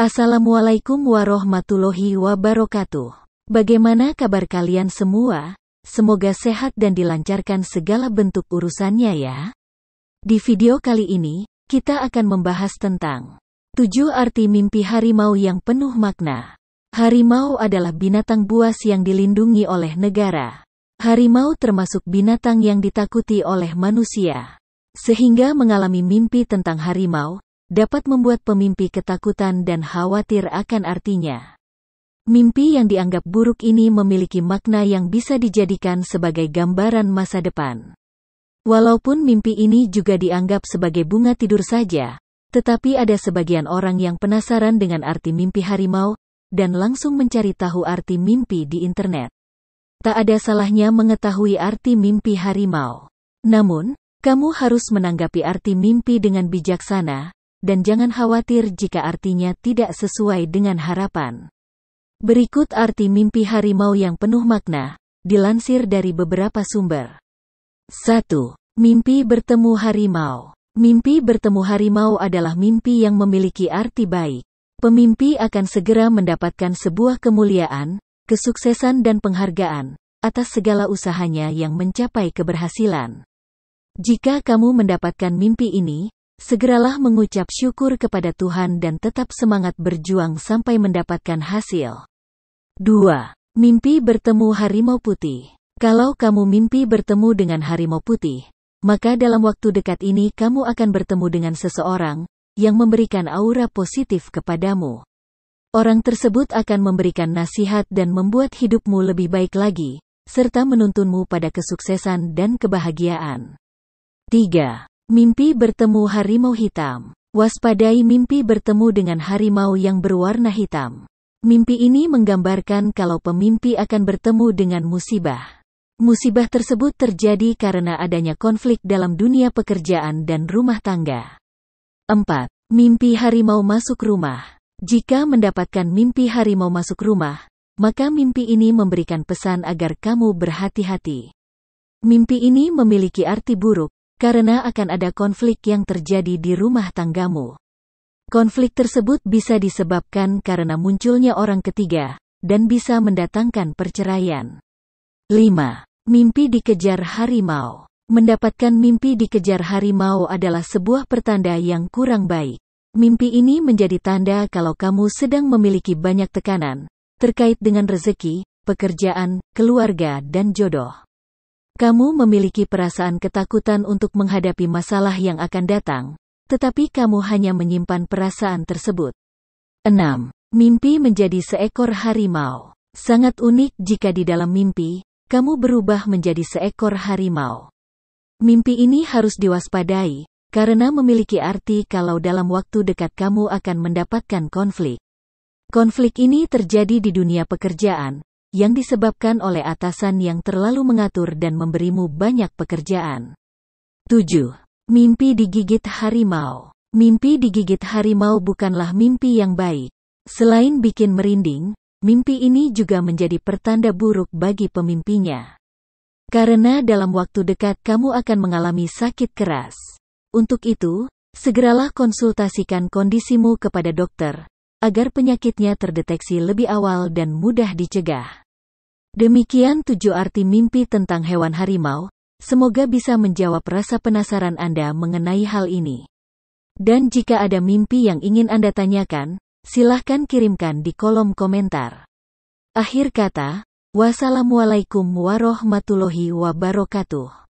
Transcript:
Assalamualaikum warahmatullahi wabarakatuh. Bagaimana kabar kalian semua? Semoga sehat dan dilancarkan segala bentuk urusannya ya. Di video kali ini, kita akan membahas tentang 7 arti mimpi harimau yang penuh makna. Harimau adalah binatang buas yang dilindungi oleh negara. Harimau termasuk binatang yang ditakuti oleh manusia. Sehingga mengalami mimpi tentang harimau, dapat membuat pemimpi ketakutan dan khawatir akan artinya. Mimpi yang dianggap buruk ini memiliki makna yang bisa dijadikan sebagai gambaran masa depan. Walaupun mimpi ini juga dianggap sebagai bunga tidur saja, tetapi ada sebagian orang yang penasaran dengan arti mimpi harimau dan langsung mencari tahu arti mimpi di internet. Tak ada salahnya mengetahui arti mimpi harimau. Namun, kamu harus menanggapi arti mimpi dengan bijaksana, dan jangan khawatir jika artinya tidak sesuai dengan harapan. Berikut arti mimpi harimau yang penuh makna, dilansir dari beberapa sumber. 1. Mimpi bertemu harimau. Mimpi bertemu harimau adalah mimpi yang memiliki arti baik. Pemimpi akan segera mendapatkan sebuah kemuliaan, kesuksesan dan penghargaan atas segala usahanya yang mencapai keberhasilan. Jika kamu mendapatkan mimpi ini, segeralah mengucap syukur kepada Tuhan dan tetap semangat berjuang sampai mendapatkan hasil. 2. Mimpi bertemu harimau putih. Kalau kamu mimpi bertemu dengan harimau putih, maka dalam waktu dekat ini kamu akan bertemu dengan seseorang yang memberikan aura positif kepadamu. Orang tersebut akan memberikan nasihat dan membuat hidupmu lebih baik lagi, serta menuntunmu pada kesuksesan dan kebahagiaan. 3. Mimpi bertemu harimau hitam. Waspadai mimpi bertemu dengan harimau yang berwarna hitam. Mimpi ini menggambarkan kalau pemimpi akan bertemu dengan musibah. Musibah tersebut terjadi karena adanya konflik dalam dunia pekerjaan dan rumah tangga. 4. Mimpi harimau masuk rumah. Jika mendapatkan mimpi harimau masuk rumah, maka mimpi ini memberikan pesan agar kamu berhati-hati. Mimpi ini memiliki arti buruk, karena akan ada konflik yang terjadi di rumah tanggamu. Konflik tersebut bisa disebabkan karena munculnya orang ketiga, dan bisa mendatangkan perceraian. 5. Mimpi dikejar harimau Mendapatkan mimpi dikejar harimau adalah sebuah pertanda yang kurang baik. Mimpi ini menjadi tanda kalau kamu sedang memiliki banyak tekanan terkait dengan rezeki, pekerjaan, keluarga, dan jodoh. Kamu memiliki perasaan ketakutan untuk menghadapi masalah yang akan datang, tetapi kamu hanya menyimpan perasaan tersebut. 6. Mimpi menjadi seekor harimau. Sangat unik jika di dalam mimpi, kamu berubah menjadi seekor harimau. Mimpi ini harus diwaspadai, karena memiliki arti kalau dalam waktu dekat kamu akan mendapatkan konflik. Konflik ini terjadi di dunia pekerjaan, yang disebabkan oleh atasan yang terlalu mengatur dan memberimu banyak pekerjaan. 7. Mimpi digigit harimau. Mimpi digigit harimau bukanlah mimpi yang baik. Selain bikin merinding, mimpi ini juga menjadi pertanda buruk bagi pemimpinya. Karena dalam waktu dekat kamu akan mengalami sakit keras. Untuk itu, segeralah konsultasikan kondisimu kepada dokter, agar penyakitnya terdeteksi lebih awal dan mudah dicegah. Demikian tujuh arti mimpi tentang hewan harimau, semoga bisa menjawab rasa penasaran Anda mengenai hal ini. Dan jika ada mimpi yang ingin Anda tanyakan, silahkan kirimkan di kolom komentar. Akhir kata, wassalamualaikum warahmatullahi wabarakatuh.